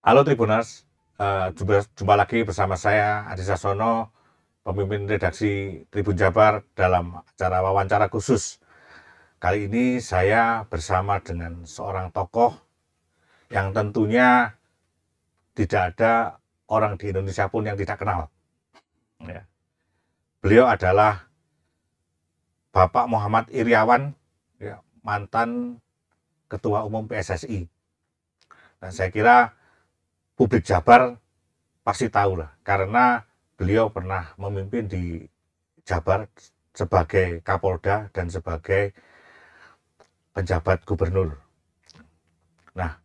Halo Tribuners, eh, jumpa, jumpa lagi bersama saya Adi Sasono, pemimpin redaksi Tribun Jabar dalam acara wawancara khusus. Kali ini saya bersama dengan seorang tokoh yang tentunya tidak ada orang di Indonesia pun yang tidak kenal. Ya. Beliau adalah Bapak Muhammad Iriawan, ya, mantan Ketua Umum PSSI. Dan saya kira publik Jabar pasti tahu lah karena beliau pernah memimpin di Jabar sebagai Kapolda dan sebagai penjabat gubernur. Nah,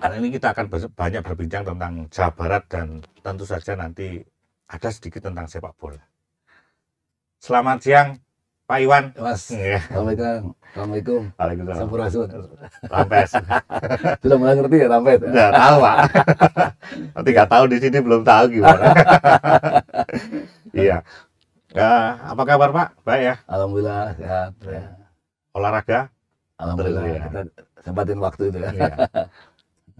karena ini kita akan banyak berbincang tentang Jawa Barat dan tentu saja nanti ada sedikit tentang sepak bola. Selamat siang, Pak Iwan. Mas. Iya. Assalamualaikum. Assalamualaikum. Waalaikumsalam. Sampurasun. Rampes. Sudah mulai ngerti ya Rampes? Nggak tahu, Pak. Nanti nggak tahu di sini belum tahu gimana. iya. Uh, apa kabar Pak? Baik ya. Alhamdulillah sehat. Ya. Iya. Olahraga? Alhamdulillah. Terus, ya. Kita sempatin waktu itu ya. Iya.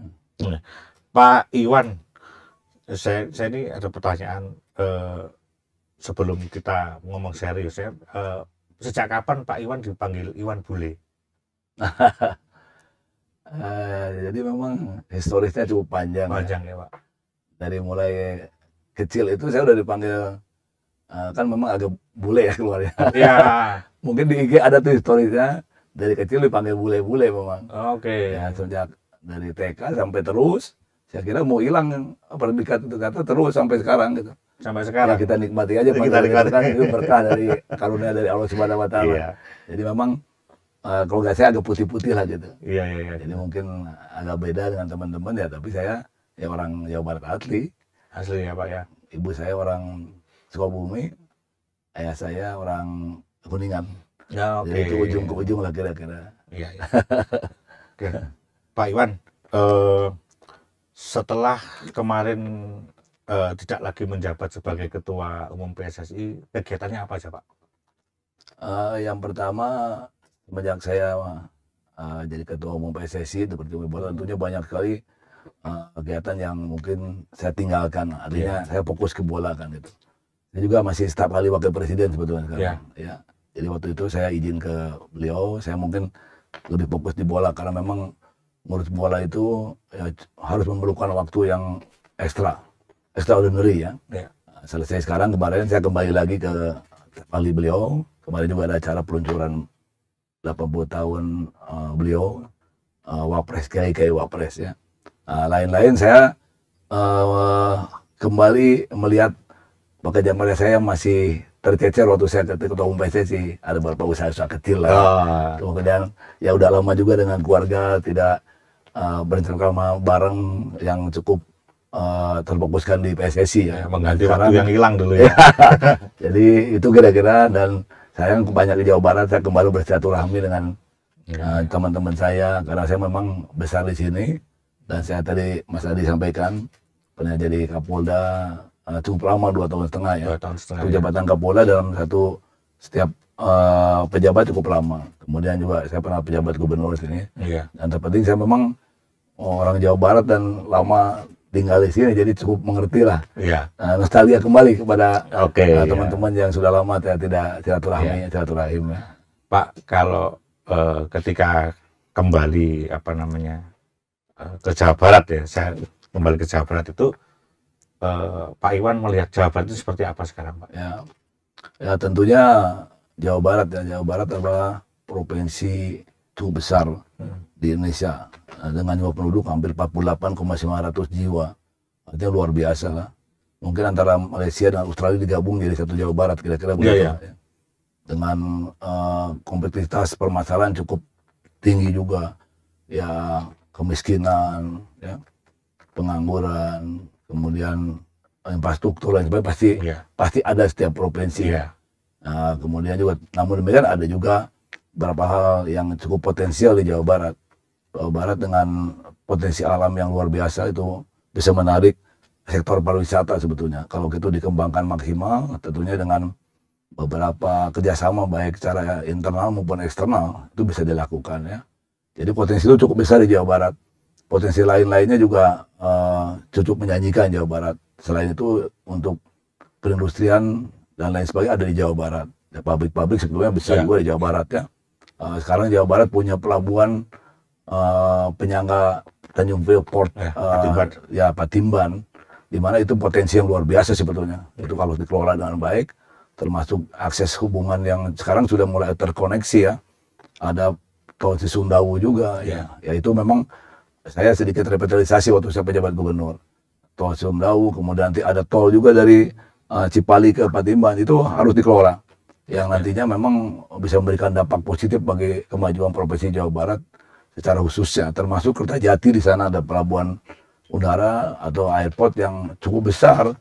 Pak Iwan, saya, saya ini ada pertanyaan. eh, sebelum kita ngomong serius ya, Eh, sejak kapan Pak Iwan dipanggil Iwan Bule? uh, jadi memang historisnya cukup panjang. Ya. Panjang ya, ya Pak. Dari mulai kecil itu saya udah dipanggil uh, kan memang agak bule ya keluarnya. Iya. Mungkin di IG ada tuh historisnya dari kecil dipanggil bule-bule memang. Oke. Okay. Ya sejak dari TK sampai terus, saya kira mau hilang eh, predikat itu kata terus sampai sekarang gitu sampai sekarang. Ya, kita nikmati aja Kita nikmati. Kan itu berkah dari karunia dari Allah Subhanahu wa taala. Iya. Jadi memang uh, kalau nggak saya agak putih-putih lah gitu. Iya, iya, iya. Jadi mungkin agak beda dengan teman-teman ya, tapi saya ya orang Jawa Barat asli. Asli ya, Pak ya. Ibu saya orang Sukabumi, ayah saya orang Kuningan. Ya, okay. Jadi itu ujung ke ujung lah kira-kira. Iya, iya. Oke. Pak Iwan, uh, setelah kemarin Eh, tidak lagi menjabat sebagai ketua umum PSSI, kegiatannya apa aja Pak? Uh, yang pertama, semenjak saya uh, jadi ketua umum PSSI, seperti Wibowo tentunya banyak sekali uh, kegiatan yang mungkin saya tinggalkan. Artinya yeah. saya fokus ke bola kan gitu. Saya juga masih staf kali wakil presiden sebetulnya sekarang. Yeah. Ya. Iya. Jadi waktu itu saya izin ke beliau, saya mungkin lebih fokus di bola karena memang ngurus bola itu ya, harus memerlukan waktu yang ekstra extraordinary ya. Yeah. Ya. Selesai sekarang kemarin saya kembali lagi ke Bali beliau. Kemarin juga ada acara peluncuran 80 tahun uh, beliau uh, wapres kayak kayak wapres ya. Ah, lain-lain uh, saya uh, kembali melihat pekerjaan zaman saya masih tercecer waktu saya ketika ketua umum PSSI ada beberapa usaha-usaha kecil lah. Oh. Kemudian ya udah lama juga dengan keluarga tidak uh, berencana bareng yang cukup uh, terfokuskan di PSSI ya. Iya, mengganti Sekarang, waktu yang hilang dulu ya. Jadi itu kira-kira dan saya banyak di Jawa Barat, saya kembali bersilaturahmi dengan iya. eh, teman-teman uh, saya karena saya memang besar di sini dan saya tadi Mas Adi sampaikan pernah jadi Kapolda uh, cukup lama dua tahun setengah ya. Dua tahun setengah. Itu iya. jabatan ya. Kapolda dalam satu setiap uh, pejabat cukup lama. Kemudian juga saya pernah pejabat gubernur sini. Iya. Dan terpenting saya memang orang Jawa Barat dan lama tinggal di sini jadi cukup mengerti lah yeah. Iya. nostalgia kembali kepada okay, uh, eh, iya. teman-teman yang sudah lama tidak tidak silaturahmi yeah. silaturahim ya. Pak kalau uh, ketika kembali apa namanya uh, ke Jawa Barat ya saya kembali ke Jawa Barat itu uh, Pak Iwan melihat Jawa Barat itu seperti apa sekarang Pak? Ya, ya tentunya Jawa Barat ya Jawa Barat adalah provinsi cukup besar hmm di Indonesia nah, dengan jumlah penduduk hampir 48,500 jiwa. Artinya luar biasa lah. Mungkin antara Malaysia dan Australia digabung jadi satu Jawa Barat kira-kira iya, begitu. Ya, ya. Dengan uh, permasalahan cukup tinggi juga. Ya kemiskinan, ya pengangguran, kemudian infrastruktur lain sebagainya pasti ya. pasti ada setiap provinsi. ya Nah, kemudian juga namun demikian ada juga beberapa hal yang cukup potensial di Jawa Barat Jawa barat dengan potensi alam yang luar biasa itu bisa menarik sektor pariwisata sebetulnya. Kalau itu dikembangkan maksimal, tentunya dengan beberapa kerjasama baik secara internal maupun eksternal itu bisa dilakukan ya. Jadi potensi itu cukup besar di Jawa Barat. Potensi lain-lainnya juga uh, cukup menyanyikan Jawa Barat. Selain itu untuk perindustrian dan lain sebagainya ada di Jawa Barat. Pabrik-pabrik sebetulnya besar ya. juga di Jawa Barat ya. Uh, sekarang Jawa Barat punya pelabuhan uh, penyangga Tanjung Priok eh, uh, Patimban. ya Patimban di mana itu potensi yang luar biasa sebetulnya ya. itu kalau dikelola dengan baik termasuk akses hubungan yang sekarang sudah mulai terkoneksi ya ada tol Cisundawu juga ya. ya ya itu memang saya sedikit revitalisasi waktu saya pejabat gubernur tol Cisundawu kemudian nanti ada tol juga dari uh, Cipali ke Patimban itu harus dikelola yang ya. nantinya memang bisa memberikan dampak positif bagi kemajuan provinsi Jawa Barat secara khususnya termasuk kereta jati di sana ada pelabuhan udara atau airport yang cukup besar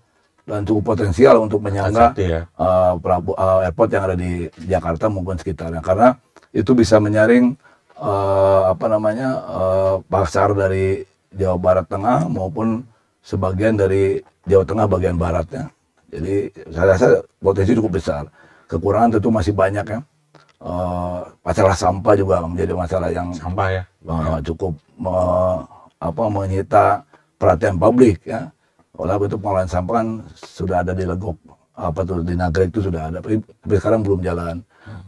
dan cukup potensial untuk menyangga ya. uh, uh, airport yang ada di Jakarta maupun sekitarnya karena itu bisa menyaring uh, apa namanya uh, pasar dari Jawa Barat Tengah maupun sebagian dari Jawa Tengah bagian baratnya jadi saya rasa potensi cukup besar kekurangan tentu masih banyak ya Eh, masalah sampah juga menjadi masalah yang sampah ya uh, cukup me, eh, apa menyita perhatian publik ya oleh itu pengelolaan sampah kan sudah ada di Legok apa tuh di Nagrek itu sudah ada tapi sekarang belum jalan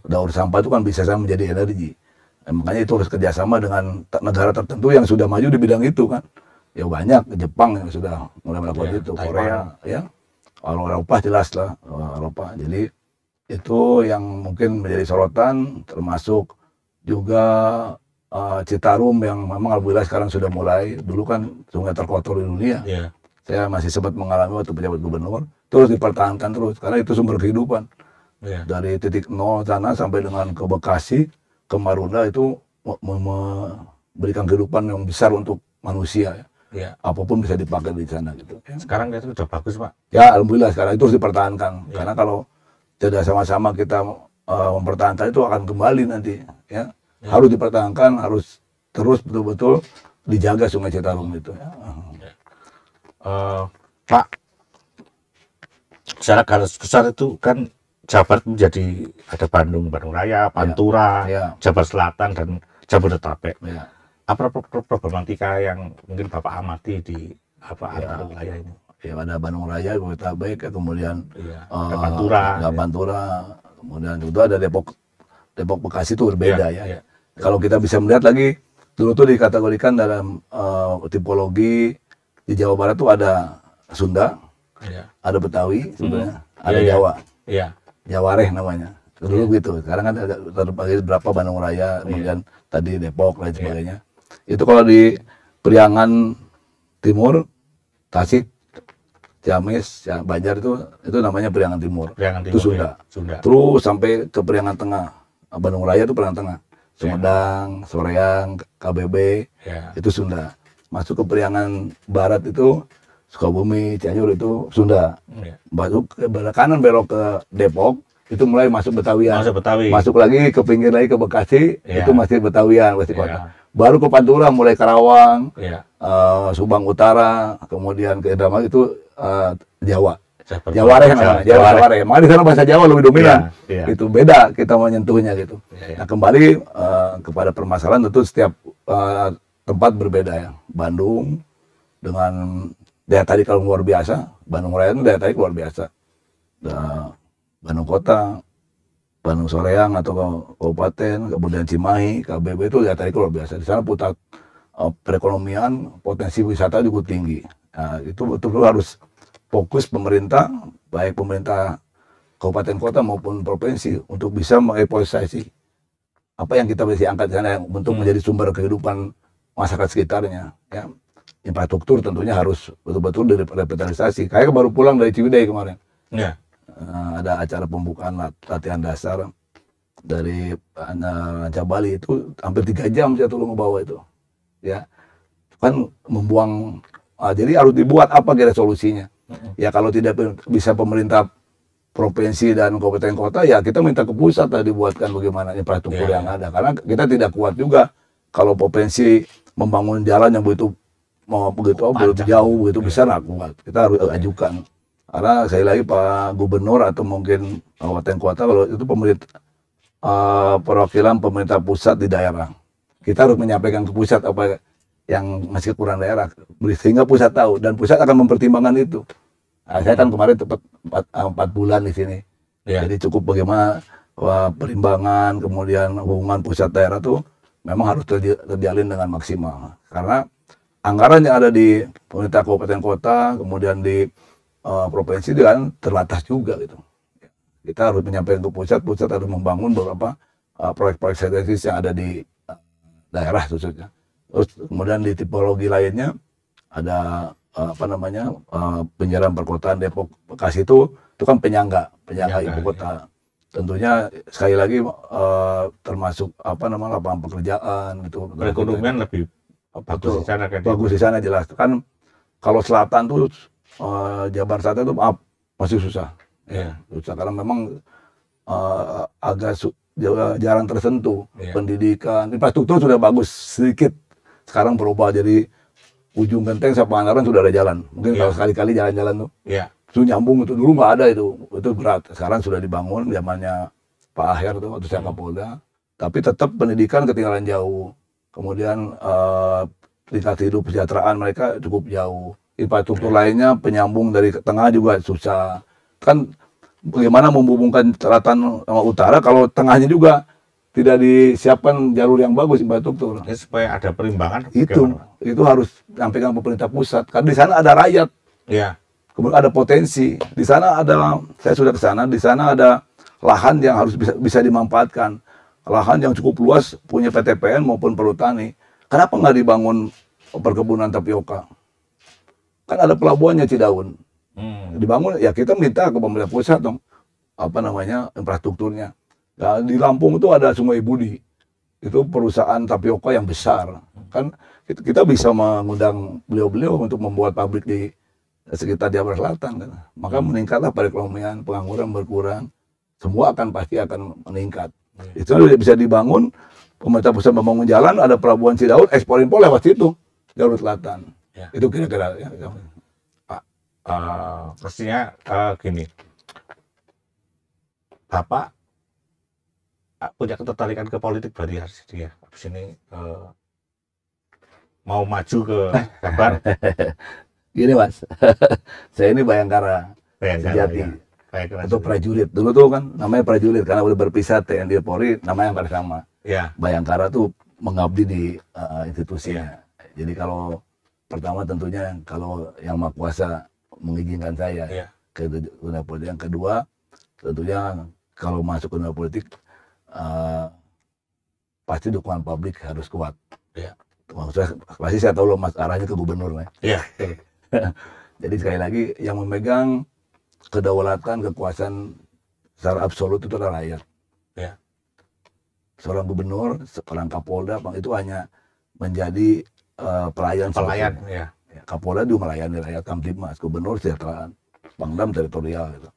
daur sampah itu kan bisa saja menjadi energi nah, makanya itu harus kerjasama dengan negara tertentu yang sudah maju di bidang itu kan ya banyak Jepang yang sudah mulai melakukan ya, itu Korea ya kalau Eropa jelas lah Eropa jadi itu yang mungkin menjadi sorotan termasuk juga uh, Citarum yang memang alhamdulillah sekarang sudah mulai dulu kan sungai terkotor di dunia yeah. saya masih sempat mengalami waktu pejabat gubernur terus dipertahankan terus karena itu sumber kehidupan yeah. dari titik nol sana sampai dengan ke Bekasi ke Marunda itu memberikan kehidupan yang besar untuk manusia ya. Iya. Apapun bisa dipakai di sana gitu. Sekarang itu sudah bagus pak. Ya alhamdulillah sekarang itu harus dipertahankan ya. karena kalau tidak sama-sama kita uh, mempertahankan itu akan kembali nanti ya. ya. Harus dipertahankan, harus terus betul-betul dijaga Sungai Citarum itu ya. Uh, Pak secara garis besar itu kan Jabar menjadi ada Bandung, Bandung Raya, ya, Pantura, ya. ya. Jabar Selatan dan Jabodetabek. Ya. Apa problematika yang mungkin Bapak amati di apa ya. wilayah ini? ya ada Bandung Raya, ya, kemudian iya. uh, Pantura, ya. kemudian itu ada Depok Depok Bekasi itu berbeda iya, ya. Iya. Kalau kita bisa melihat lagi dulu tuh dikategorikan dalam uh, tipologi di Jawa Barat tuh ada Sunda, iya. ada Betawi sebenarnya, hmm. ada iya, iya. Jawa, iya. Jawareh namanya. Dulu iya. gitu. Sekarang kan ada terbagi berapa Bandung Raya, iya. kemudian tadi Depok lain iya. sebagainya. Iya. Itu kalau di Priangan Timur, Tasik, Ciamis, ya, Banjar itu itu namanya Priangan Timur. Priangan Timur itu Sunda. Ya. Sunda. Terus sampai ke Priangan Tengah. Bandung Raya itu Priangan Tengah. Ya. Sumedang, ya. Soreang, KBB ya. itu Sunda. Masuk ke Priangan Barat itu Sukabumi, Cianjur itu Sunda. Ya. Masuk ke kanan belok ke Depok itu mulai masuk Betawian. Masuk Betawi. Masuk lagi ke pinggir lagi ke Bekasi ya. itu masih Betawian, masih ya. kota. baru ke Pantura mulai Karawang, ya. uh, Subang Utara, kemudian ke Indramayu itu Jawa. Jawara yang Jawa, Jawa, Jawa, Jawa. Makanya di sana bahasa Jawa lebih dominan. Yeah, yeah. Itu beda kita menyentuhnya gitu. Yeah, yeah. Nah, kembali uh, kepada permasalahan tentu setiap uh, tempat berbeda ya. Bandung dengan daya tarik kalau luar biasa, Bandung Raya itu daya tarik luar biasa. Nah, Bandung Kota, Bandung Soreang atau Kabupaten, kemudian Cimahi, KBB itu daya tarik luar biasa. Di sana putar uh, eh, perekonomian, potensi wisata juga tinggi. Nah, itu betul-betul harus fokus pemerintah baik pemerintah kabupaten kota maupun provinsi untuk bisa mengevaluasi apa yang kita bisa angkat sana untuk hmm. menjadi sumber kehidupan masyarakat sekitarnya ya infrastruktur tentunya harus betul-betul dari revitalisasi kayak baru pulang dari Cibidai kemarin ya. Uh, ada acara pembukaan latihan dasar dari Raja Bali itu hampir tiga jam saya tolong bawa itu ya kan membuang ah, jadi harus dibuat apa kira solusinya Ya kalau tidak bisa pemerintah provinsi dan kabupaten kota ya kita minta ke pusat tadi dibuatkan bagaimana infrastruktur yeah. yang ada karena kita tidak kuat juga kalau provinsi membangun jalan yang begitu mau begitu oh, belum jauh begitu yeah. besar aku nah, kita harus yeah. ajukan karena saya lagi pak gubernur atau mungkin kabupaten kota kalau itu pemerintah uh, perwakilan pemerintah pusat di daerah kita harus menyampaikan ke pusat apa yang masih kekurangan daerah sehingga pusat tahu dan pusat akan mempertimbangkan itu nah, saya kan kemarin tepat empat, ah, empat bulan di sini yeah. jadi cukup bagaimana wah, perimbangan kemudian hubungan pusat daerah tuh memang harus terjalin dengan maksimal karena anggaran yang ada di pemerintah kabupaten kota kemudian di uh, provinsi itu kan terbatas juga gitu kita harus menyampaikan ke pusat pusat harus membangun beberapa eh, proyek-proyek uh, strategis yang ada di uh, daerah khususnya Terus kemudian di tipologi lainnya ada eh, apa namanya eh, penyiaran perkotaan Depok Bekasi itu itu kan penyangga penyangga ya, ibu kota. Ya. Tentunya sekali lagi eh, termasuk apa namanya lapangan pekerjaan itu Perekonomian gitu. lebih bagus di sana kan. Bagus iya. di sana jelas kan kalau selatan tuh Jabar Selatan itu maaf masih susah. Ya, iya. susah karena memang agak jarang tersentuh. Ya. Pendidikan infrastruktur sudah bagus sedikit sekarang berubah jadi ujung genteng sampai Pangandaran sudah ada jalan. Mungkin yeah. kalau sekali-kali jalan-jalan tuh. Yeah. Itu nyambung itu dulu nggak ada itu. Itu berat. Sekarang sudah dibangun zamannya Pak Aher tuh waktu saya kapolda, hmm. Tapi tetap pendidikan ketinggalan jauh. Kemudian eh, tingkat hidup kesejahteraan mereka cukup jauh. Infrastruktur yeah. lainnya penyambung dari tengah juga susah. Kan bagaimana menghubungkan selatan sama utara kalau tengahnya juga tidak disiapkan jalur yang bagus infrastruktur. Ya, supaya ada perimbangan. Itu bagaimana? itu harus sampaikan pemerintah pusat karena di sana ada rakyat. Ya. Kemudian ada potensi. Di sana ada saya sudah ke sana, di sana ada lahan yang harus bisa, bisa dimanfaatkan. Lahan yang cukup luas punya PTPN maupun perhutani. Kenapa nggak dibangun perkebunan tapioka? Kan ada pelabuhannya Cidaun. Hmm. Dibangun ya kita minta ke pemerintah pusat dong apa namanya infrastrukturnya Nah, di Lampung itu ada Sungai Budi. Itu perusahaan tapioka yang besar. Kan kita bisa mengundang beliau-beliau untuk membuat pabrik di sekitar Jawa Selatan kan. Maka meningkatlah perekonomian, pengangguran berkurang, semua akan pasti akan meningkat. Hmm. Itu bisa dibangun pemerintah pusat membangun jalan, ada pelabuhan Cidaun, ekspor impor lewat situ garut Selatan. Ya. Itu kira-kira ya. uh, pastinya uh, gini. Bapak Ah, punya ketertarikan ke politik berarti harus ya, dia ya. habis ini uh, mau maju ke kabar gini mas saya ini bayangkara, bayangkara sejati ya. bayangkara atau prajurit dulu tuh kan namanya prajurit karena udah berpisah TNI Polri namanya hampir sama ya. bayangkara tuh mengabdi di uh, institusinya ya. jadi kalau pertama tentunya kalau yang maha kuasa mengizinkan saya ya. ke dunia politik yang kedua tentunya kalau masuk ke dunia politik Eh, pasti dukungan publik harus kuat. Ya. Maksudnya pasti saya tahu loh mas arahnya ke gubernur, ya, ya. Jadi sekali lagi yang memegang kedaulatan kekuasaan secara absolut itu adalah rakyat. Ya. Seorang gubernur, seorang kapolda itu hanya menjadi uh, pelayan. Pelayan, ya. ya. Kapolda juga melayani rakyat, kamtibmas, gubernur sejahtera, pangdam teritorial gitu.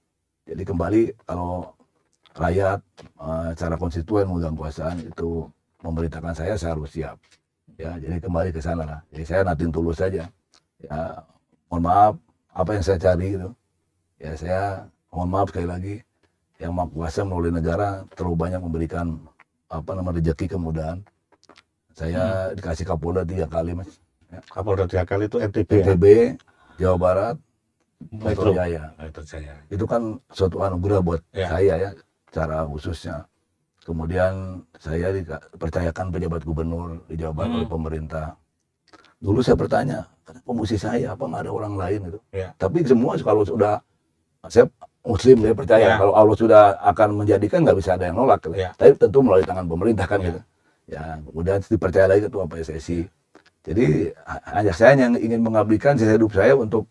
Jadi kembali kalau rakyat eh, secara konstituen memegang kekuasaan itu memberitakan saya saya harus siap ya jadi kembali ke sana lah jadi saya natin tulus saja ya mohon maaf apa yang saya cari itu ya saya mohon maaf sekali lagi yang maha kuasa melalui negara terlalu banyak memberikan apa nama rezeki kemudahan saya hmm. dikasih kapolda tiga kali mas ya. kapolda tiga kali itu NTB NTB ya? Jawa Barat Metro Jaya. Metro Jaya itu kan suatu anugerah buat ya. saya ya secara khususnya. Kemudian saya dipercayakan pejabat gubernur di Jawa Barat hmm. oleh pemerintah. Dulu saya bertanya, kenapa musisi saya, apa nggak ada orang lain gitu. Yeah. Tapi semua kalau sudah, saya muslim saya percaya, yeah. kalau Allah sudah akan menjadikan nggak bisa ada yang nolak. Gitu. Yeah. Tapi tentu melalui tangan pemerintah kan yeah. gitu. Ya, kemudian dipercaya lagi ketua PSSI. Ya, Jadi hanya saya yang ingin mengabdikan sisa hidup saya untuk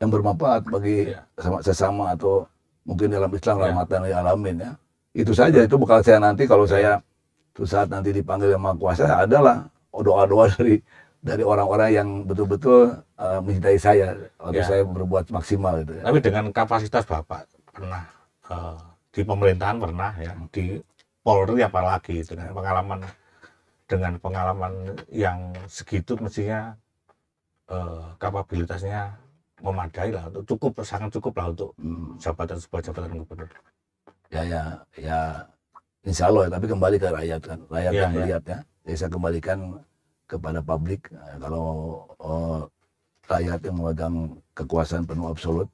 yang bermanfaat bagi yeah. sesama atau mungkin dalam Islam ya. rahmatan lil alamin ya itu saja itu bekal saya nanti kalau saya tuh saat nanti dipanggil yang maha kuasa adalah doa-doa dari dari orang-orang yang betul-betul uh, mencintai saya waktu ya. saya berbuat maksimal gitu ya. Tapi dengan kapasitas Bapak pernah uh, di pemerintahan pernah ya hmm. di Polri apalagi dengan pengalaman dengan pengalaman yang segitu mestinya uh, kapabilitasnya memadai lah untuk cukup sangat cukup lah untuk hmm. jabatan sebuah jabatan gubernur ya ya ya insya Allah ya, tapi kembali ke rakyat kan rakyat iya, yang iya. melihat ya. ya saya kembalikan kepada publik eh, kalau oh, rakyat yang memegang kekuasaan penuh absolut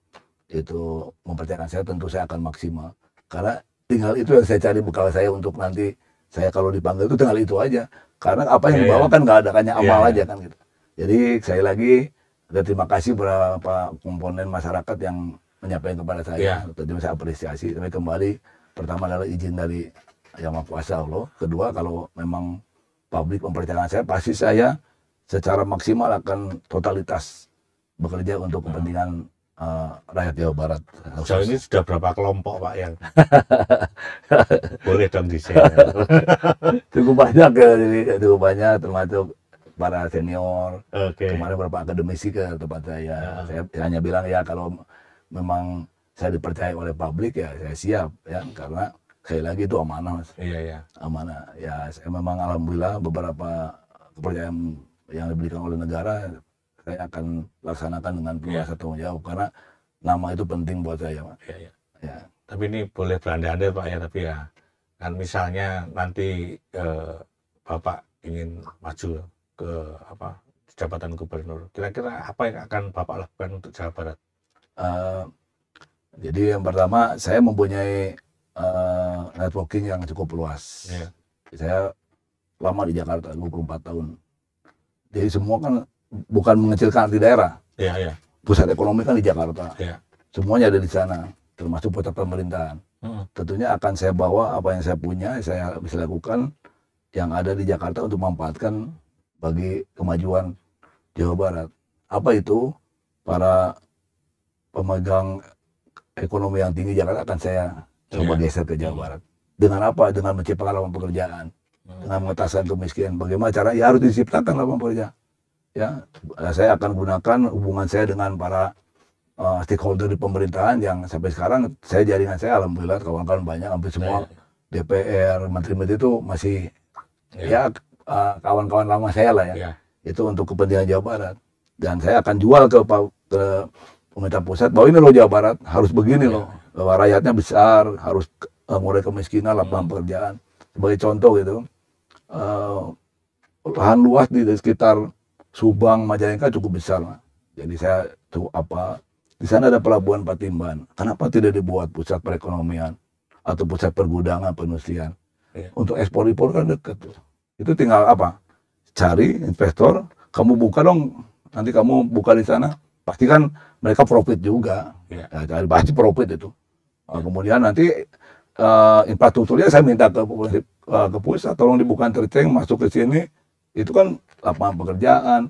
itu mempercayakan saya tentu saya akan maksimal karena tinggal itu yang saya cari bekal saya untuk nanti saya kalau dipanggil itu tinggal itu aja karena apa yang iya, dibawa kan nggak ada hanya amal aja kan gitu jadi saya lagi dan terima kasih beberapa komponen masyarakat yang menyampaikan kepada saya. Ya. Tentu saya apresiasi. Tapi kembali pertama adalah izin dari Yang Maha Kuasa Allah. Kedua kalau memang publik mempercayakan saya, pasti saya secara maksimal akan totalitas bekerja untuk kepentingan uh, rakyat Jawa Barat. Sejauh ini sudah berapa kelompok Pak yang boleh dong di share? cukup banyak ya, jadi cukup banyak termasuk para senior. Okay. Kemarin beberapa akademisi ke tempat saya. Uh. Saya hanya bilang ya kalau memang saya dipercaya oleh publik ya saya siap ya karena saya lagi itu amanah mas. Iya iya. Amanah ya saya memang alhamdulillah beberapa kepercayaan yang diberikan oleh negara saya akan laksanakan dengan penuh yeah. rasa jawab karena nama itu penting buat saya mas. Iya iya. yeah. Tapi ini boleh berandai-andai pak ya tapi ya kan misalnya nanti eh, bapak ingin maju ke apa jabatan gubernur. Kira-kira apa yang akan Bapak lakukan untuk Jawa Barat? Uh, jadi yang pertama saya mempunyai uh, networking yang cukup luas. Yeah. Saya lama di Jakarta 24 tahun. Jadi semua kan bukan mengecilkan di daerah. Yeah, yeah. Pusat ekonomi kan di Jakarta. Yeah. Semuanya ada di sana, termasuk pusat pemerintahan. Hmm. Tentunya akan saya bawa apa yang saya punya, saya bisa lakukan yang ada di Jakarta untuk memanfaatkan bagi kemajuan Jawa Barat. Apa itu? Para pemegang ekonomi yang tinggi Jakarta akan saya coba yeah. geser ke Jawa iya. Barat. Dengan apa? Dengan menciptakan lapangan pekerjaan, hmm. dengan mengatasi kemiskinan. Bagaimana cara? Ya harus diciptakan lapangan pekerja Ya, eh, saya akan gunakan hubungan saya dengan para uh, stakeholder di pemerintahan yang sampai sekarang saya jaringan saya alhamdulillah kawan-kawan banyak hampir semua iya, iya. DPR menteri-menteri itu masih yeah. ya Eh, kawan-kawan uh, lama saya lah ya. ya. Itu untuk kepentingan Jawa Barat. Dan saya akan jual ke, ke pemerintah pusat bahwa ini loh Jawa Barat harus begini ya. loh. Bahwa rakyatnya besar, harus uh, mulai kemiskinan, lapangan hmm. pekerjaan. Sebagai contoh gitu. Uh, lahan luas di, sekitar Subang, Majalengka cukup besar. Lah. Jadi saya tuh apa di sana ada pelabuhan Patimban. Kenapa tidak dibuat pusat perekonomian atau pusat pergudangan penusian? Iya. Untuk ekspor impor kan dekat tuh. Itu tinggal apa? Cari investor, kamu buka dong. Nanti kamu buka di sana, pasti kan mereka profit juga. Ya. Ya, pasti profit itu. Ya. Kemudian nanti uh, infrastrukturnya saya minta ke uh, ke pusat, tolong dibuka tercing masuk ke sini. Itu kan lapangan pekerjaan,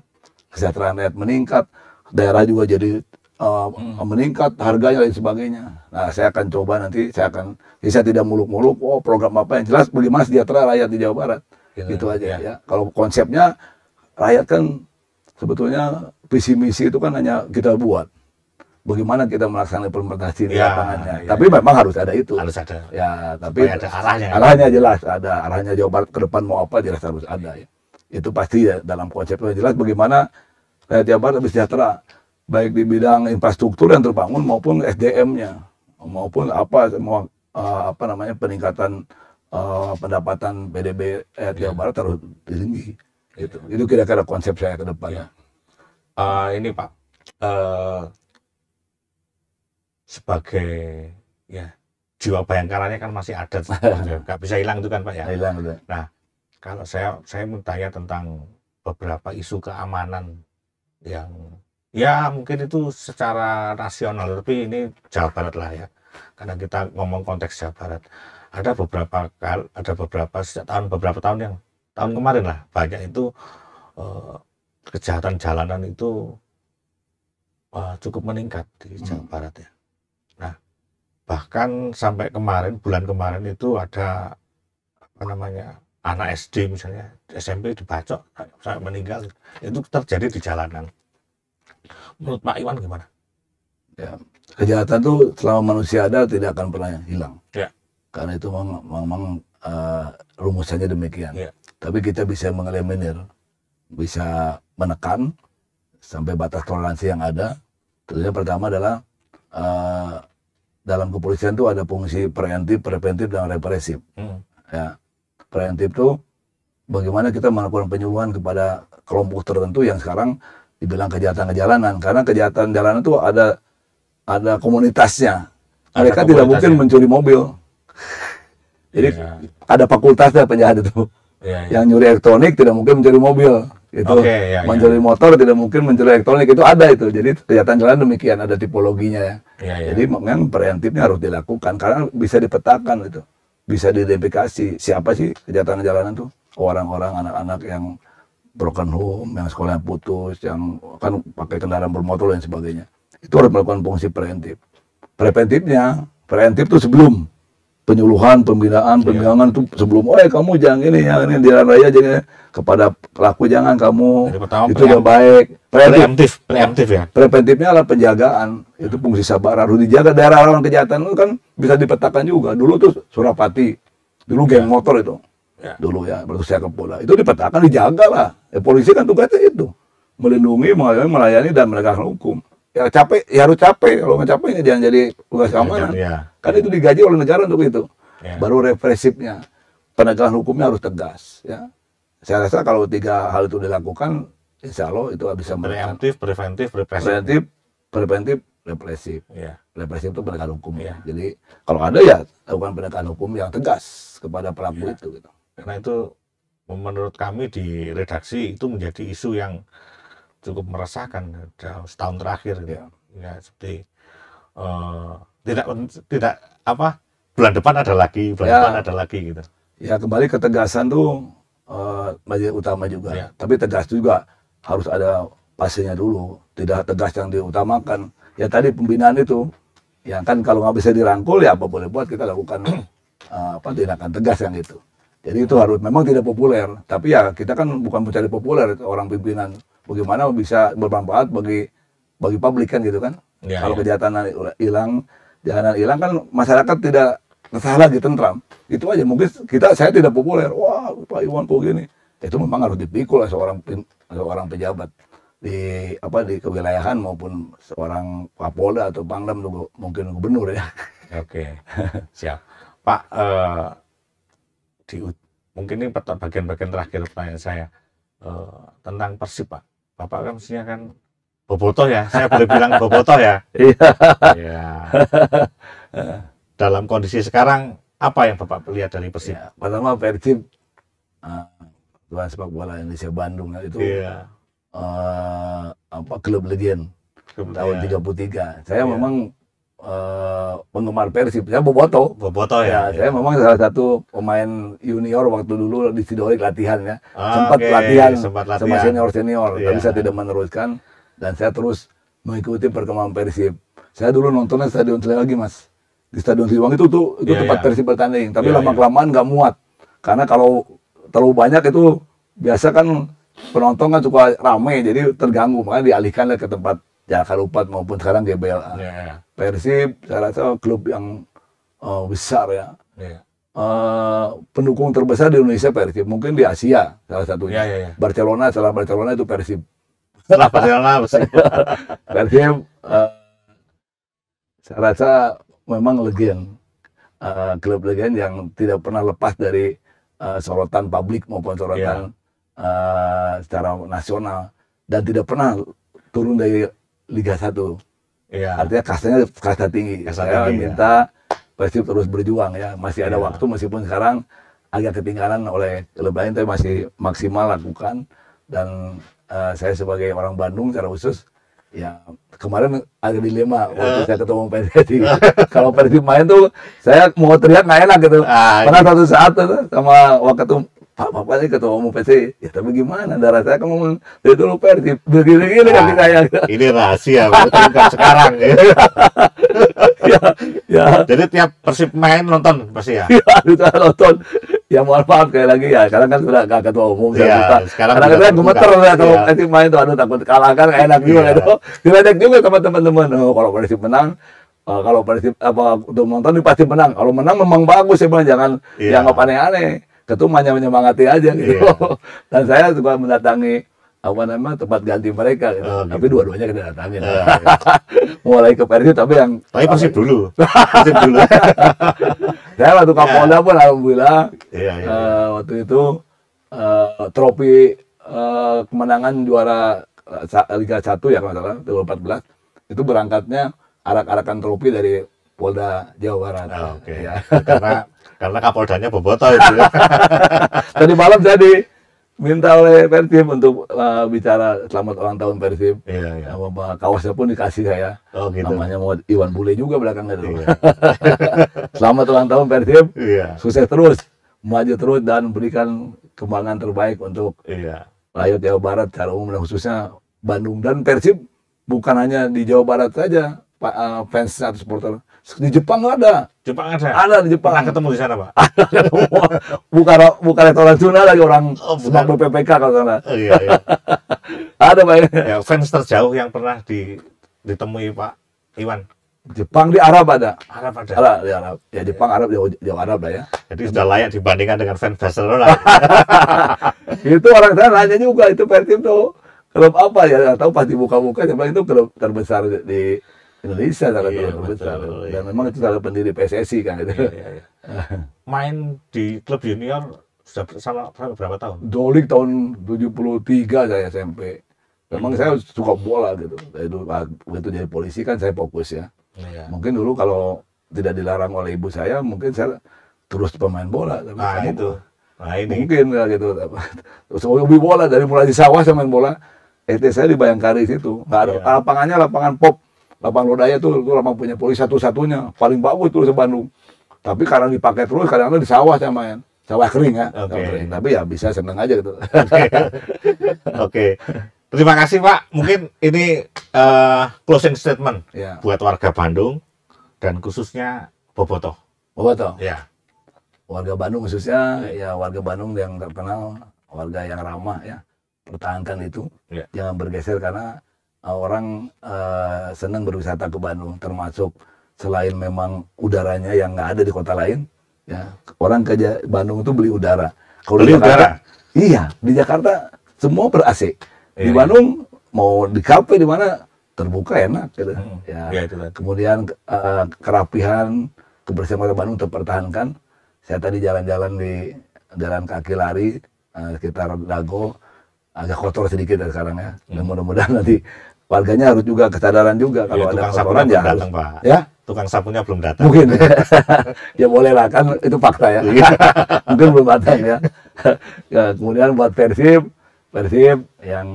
kesejahteraan rakyat meningkat, daerah juga jadi uh, meningkat harganya dan sebagainya. Nah, saya akan coba nanti saya akan bisa saya tidak muluk-muluk oh program apa yang jelas bagaimana sejahtera rakyat di Jawa Barat gitu, gitu aja ya. ya. Kalau konsepnya rakyat kan sebetulnya visi misi itu kan hanya kita buat. Bagaimana kita melaksanakan implementasi di ya, lapangannya. Ya, tapi ya. memang harus ada itu. Harus ada. Ya, tapi ada arahnya. Ya. Arahnya ya. jelas ada. Arahnya Jawa Barat ke depan mau apa jelas harus ada ya. Itu pasti ya dalam konsepnya jelas bagaimana rakyat Jawa Barat lebih sejahtera baik di bidang infrastruktur yang terbangun maupun SDM-nya maupun apa semua eh, apa namanya peningkatan uh, pendapatan PDB eh, Jawa iya. Barat harus tinggi. Gitu. Itu kira-kira konsep saya ke depan. Ya. Uh, ini Pak, uh, sebagai ya jiwa bayangkaranya kan masih ada, nggak bisa hilang itu kan Pak ya. Hilang. Nah, kalau saya saya mau tanya tentang beberapa isu keamanan yang ya mungkin itu secara nasional, tapi ini Jawa Barat lah ya. Karena kita ngomong konteks Jawa Barat ada beberapa kali, ada beberapa sejak tahun beberapa tahun yang tahun kemarin lah banyak itu uh, kejahatan jalanan itu uh, cukup meningkat di hmm. Jawa hmm. Barat ya. Nah bahkan sampai kemarin bulan kemarin itu ada apa namanya anak SD misalnya SMP dibacok sampai meninggal itu terjadi di jalanan. Menurut Pak Iwan gimana? Ya, kejahatan tuh selama manusia ada tidak akan pernah hilang. Ya karena itu memang, memang uh, rumusannya demikian. Yeah. Tapi kita bisa mengeliminir, bisa menekan sampai batas toleransi yang ada. Tentunya pertama adalah uh, dalam kepolisian itu ada fungsi preventif, preventif dan represif. Mm. Ya, preventif itu bagaimana kita melakukan penyuluhan kepada kelompok tertentu yang sekarang dibilang kejahatan kejalanan karena kejahatan jalanan itu ada ada komunitasnya. Mereka tidak mungkin mencuri mobil Jadi yeah. ada fakultasnya penjahat itu. Yeah, yeah. Yang nyuri elektronik tidak mungkin mencuri mobil, itu okay, iya, iya. yeah, mencuri yeah. motor tidak mungkin mencuri elektronik itu ada itu. Jadi kelihatan jalan demikian ada tipologinya ya. yeah. Iya. Jadi memang preventifnya harus dilakukan karena bisa dipetakan itu, bisa diidentifikasi siapa sih kejahatan jalanan itu, orang-orang anak-anak yang broken home, yang sekolah yang putus, yang kan pakai kendaraan bermotor dan sebagainya. Itu harus melakukan fungsi preventif. Preventifnya, preventif itu sebelum penyuluhan, pembinaan, pembinaan itu iya. sebelum, oh kamu jangan ini, yang ini di raya jadi kepada pelaku jangan kamu pertama, itu udah baik. Preventif, preventif ya. Preventifnya adalah penjagaan, hmm. itu fungsi sabar harus dijaga daerah rawan kejahatan itu kan bisa dipetakan juga. Dulu tuh Surapati, dulu geng iya. motor itu, iya. dulu ya baru saya ke bola Itu dipetakan dijaga lah. Ya, polisi kan tugasnya itu melindungi, melayani dan menegakkan hukum ya capek ya harus capek kalau nggak capek ya jangan jadi tugas keamanan iya, ya. kan itu digaji oleh negara untuk itu ya. baru represifnya penegakan hukumnya harus tegas ya saya rasa kalau tiga hal itu dilakukan insya Allah itu bisa preventif preventif preventif preventif represif ya. represif itu penegakan hukum ya. Iya. jadi kalau ada ya lakukan penegakan hukum yang tegas kepada pelaku ya. itu gitu. karena itu menurut kami di redaksi itu menjadi isu yang cukup meresahkan dalam setahun terakhir ya, ya seperti uh, tidak tidak apa bulan depan ada lagi bulan ya, depan ada lagi gitu ya kembali ketegasan tuh uh, utama juga ya. tapi tegas juga harus ada pasiennya dulu tidak tegas yang diutamakan ya tadi pembinaan itu yang kan kalau nggak bisa dirangkul ya apa boleh buat kita lakukan uh, apa tindakan tegas yang itu jadi itu harus memang tidak populer tapi ya kita kan bukan mencari populer orang pimpinan bagaimana bisa bermanfaat bagi bagi publik kan gitu kan. Ya, Kalau ya. kejahatan hilang, jalanan hilang kan masyarakat tidak salah lagi gitu, tentram. Itu aja mungkin kita saya tidak populer. Wah, Pak Iwan kok gini. Ya, itu memang harus dipikul oleh seorang seorang pejabat di apa di kewilayahan maupun seorang Kapolda atau Pangdam mungkin gubernur ya. Oke. Siap. Pak eh, di mungkin ini bagian-bagian terakhir pertanyaan saya eh, tentang Persib, Pak. Bapak kan mestinya kan bobotoh ya. Saya boleh bilang bobotoh ya. Iya. Iya. Dalam kondisi sekarang apa yang Bapak lihat dari Persib? Ya, pertama Persib uh, sepak bola Indonesia Bandung itu yeah. Iya. uh, apa klub legend tahun 33. Saya yeah. memang Eh, penggemar Persib. Saya Boboto. Boboto ya. ya, ya. Saya memang salah satu pemain junior waktu dulu di Sidolik latihan ya. Ah, sempat, okay. latihan sempat latihan sama senior-senior, yeah. tapi iya. saya tidak meneruskan dan saya terus mengikuti perkembangan Persib. Saya dulu nontonnya Stadion lagi Mas. Di Stadion Siliwangi itu tuh itu yeah, tempat yeah. Persib bertanding, tapi yeah, iya. lama-kelamaan nggak yeah. muat. Karena kalau terlalu banyak itu biasa kan penonton kan suka ramai jadi terganggu makanya dialihkan ke tempat Jakarta Upat maupun sekarang GBLA. Yeah. Iya. Persib saya rasa klub yang uh, besar ya. Yeah. Iya. Uh, pendukung terbesar di Indonesia Persib, mungkin di Asia salah satunya. Yeah, yeah, yeah. Barcelona salah Barcelona itu Persib. Salah Barcelona Persib. Persib uh, saya rasa memang legend. Uh, klub legend yang tidak pernah lepas dari uh, sorotan publik maupun sorotan yeah. Iya. uh, secara nasional dan tidak pernah turun dari Liga 1 Iya. Artinya kastanya kasta tinggi. Kasta Saya tinggi, minta ya. Persib terus berjuang ya. Masih ada iya. waktu meskipun sekarang agak ketinggalan oleh klub lain tapi masih maksimal lakukan dan uh, saya sebagai orang Bandung secara khusus ya kemarin agak dilema waktu uh. saya ketemu Persib kalau Persib main tuh saya mau teriak nggak enak gitu ah, pernah gitu. satu saat tuh, sama waktu Pak Papa ini ketua umum PC ya tapi gimana darah saya kan dari dulu Persib begini gini kan kan ya ini rahasia bukan sekarang ya. ya ya jadi tiap Persib main nonton pasti ya ya kita nonton ya mohon maaf kayak lagi ya sekarang kan sudah gak ketua umum ya, kita iya, sekarang karena kita gemeter ya kalau Persib main tuh aduh takut kalah kan enak juga iya. itu diledek juga sama teman-teman oh, kalau Persib menang eh, kalau Persib apa untuk nonton pasti menang kalau menang memang bagus ya bang jangan yang iya. apa aneh-aneh ketum hanya menyemangati aja gitu yeah. dan saya juga mendatangi apa namanya tempat ganti mereka gitu. Oh, gitu. tapi dua-duanya kita datangi. yeah, yeah. Iya. mulai ke Persib tapi yang tapi pasti dulu Pasti dulu saya waktu iya. Kapolda pun alhamdulillah yeah, yeah, uh, waktu itu uh, trofi uh, kemenangan juara eh, Liga 1 ya kalau salah 2014 itu berangkatnya arak-arakan trofi dari Polda Jawa Barat. Oh, Oke. Okay. Ya. Karena karena Kapoldanya bobotoh itu. Ya. Tadi malam saya minta oleh Persib untuk uh, bicara selamat ulang tahun Persib. Iya, iya. Nah, kawasnya pun dikasih saya. Oh, gitu. Namanya mau Iwan Bule juga belakangnya itu. Iya. selamat ulang tahun Persib. Iya. Sukses terus, maju terus dan berikan kembangan terbaik untuk iya. rakyat Jawa Barat secara umum dan khususnya Bandung dan Persib bukan hanya di Jawa Barat saja eh, fans atau supporter di Jepang ada. Jepang ada. Ada di Jepang. Pernah ketemu di sana, Pak. bukan bukan restoran Cina lagi orang oh, bukan. BPPK kalau sana. Oh, iya, iya. ada, Pak. Ya. ya, fans terjauh yang pernah di, ditemui Pak Iwan. Jepang di Arab ada. Arab ada. Arab, di Arab. Ya Jepang Arab ya Arab lah ya. Jadi sudah layak dibandingkan dengan fans Barcelona. itu orang sana nanya juga itu per tuh klub apa ya? Tahu pasti buka-buka, Jepang itu klub terbesar di Indonesia tanggal iya, besar betul, dan iya. memang itu tanggal pendiri PSSI kan itu. Iya, iya, iya. main di klub junior sudah bersama berapa tahun? Dolik tahun 73 saya SMP. Memang hmm. saya suka bola gitu. Dari dulu ah, waktu jadi polisi kan saya fokus ya. Iya. Mungkin dulu kalau tidak dilarang oleh ibu saya, mungkin saya terus pemain bola. Tapi nah, itu. Nah, ini. Mungkin lah gitu. Terus hobi bola dari mulai di sawah saya main bola. ET saya di Bayangkari situ. Nggak ada iya. lapangannya lapangan pop Lapang Lodaya tuh itu lapang punya polisi satu-satunya paling bagus tuh di Bandung. Tapi karena dipakai terus kadang-kadang di sawah sama main. Sawah kering ya. Okay. Kering. Tapi ya bisa seneng aja gitu. Oke. Okay. okay. Terima kasih Pak. Mungkin ini uh, closing statement yeah. buat warga Bandung dan khususnya Bobotoh. Bobotoh. Ya. Yeah. Warga Bandung khususnya ya warga Bandung yang terkenal, warga yang ramah ya. Pertahankan itu. Yeah. Jangan bergeser karena Ah, orang uh, senang berwisata ke Bandung termasuk selain memang udaranya yang nggak ada di kota lain ya orang ke Bandung itu beli udara kalau beli di Jakarta, udara iya di Jakarta semua ber AC di iya, iya. Bandung mau di kafe di mana terbuka enak gitu hmm. ya, iya, itu kemudian uh, kerapihan kebersihan kota Bandung terpertahankan saya tadi jalan-jalan di jalan kaki lari uh, sekitar Dago agak kotor sedikit dari ya sekarang ya. Hmm. Dan mudah-mudahan nanti warganya harus juga kesadaran juga kalau iya, ya, ada sapunya ya harus datang, Pak. ya tukang sapunya belum datang mungkin ya boleh lah kan itu fakta ya iya. mungkin belum datang ya. ya. kemudian buat persib persib yang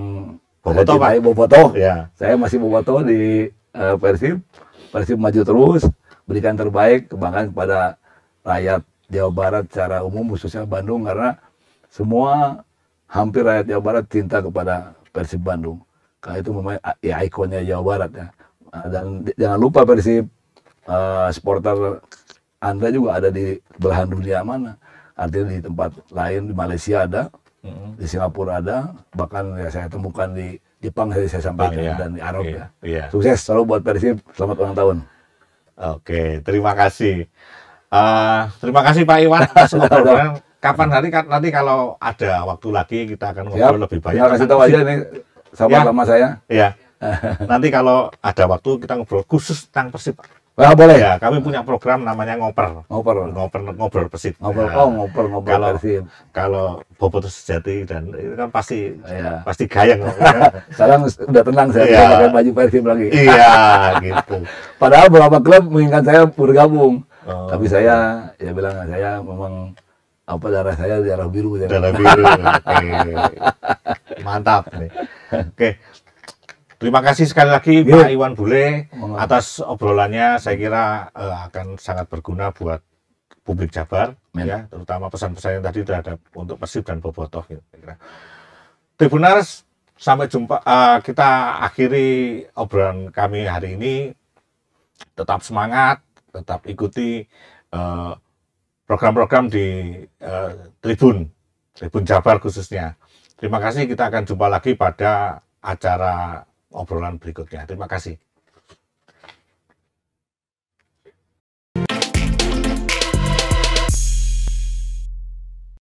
Boboto saya Pak Boboto ya. saya masih Boboto di uh, persib persib maju terus berikan terbaik kebanggaan kepada rakyat Jawa Barat secara umum khususnya Bandung karena semua hampir rakyat Jawa Barat cinta kepada Persib Bandung karena itu memang ah, ya ikonnya Jawa Barat ya ah, dan jangan lupa Persib uh, ah, supporter anda juga ada di belahan dunia mana artinya di tempat lain di Malaysia ada mm-hmm. di Singapura ada bahkan ya saya temukan di Jepang saya, saya sampaikan ya. dan di Arab okay. Iya, ya yeah. sukses selalu buat Persib selamat ulang tahun oke okay. terima kasih uh, terima kasih Pak Iwan kapan hari nanti kalau ada waktu lagi kita akan ngobrol Siap. lebih banyak. Terima kasih tahu aja nih sama ya. lama saya. Iya. Nanti kalau ada waktu kita ngobrol khusus tentang Persib. Wah, boleh. Ya, kami punya program namanya ngoper. Ngoper. Ngoper ngobrol Persib. Ngobrol nah, oh, ngoper ngobrol kalau, Persib. Kalau Bobot sejati dan itu kan pasti ya. pasti gayeng. ya. Sekarang udah tenang saya ya. pakai baju Persib lagi. Iya, gitu. Padahal beberapa klub menginginkan saya bergabung. Oh. Tapi saya ya bilang saya memang apa darah saya darah biru darah, darah biru okay. mantap nih oke Terima kasih sekali lagi yeah. Pak Iwan Bule atas obrolannya. Saya kira uh, akan sangat berguna buat publik Jabar, Men. ya, terutama pesan-pesan yang tadi terhadap untuk Persib dan Bobotoh. Gitu, kira. Tribunars sampai jumpa. Uh, kita akhiri obrolan kami hari ini. Tetap semangat, tetap ikuti uh, program-program di uh, Tribun, Tribun Jabar khususnya. Terima kasih, kita akan jumpa lagi pada acara obrolan berikutnya. Terima kasih.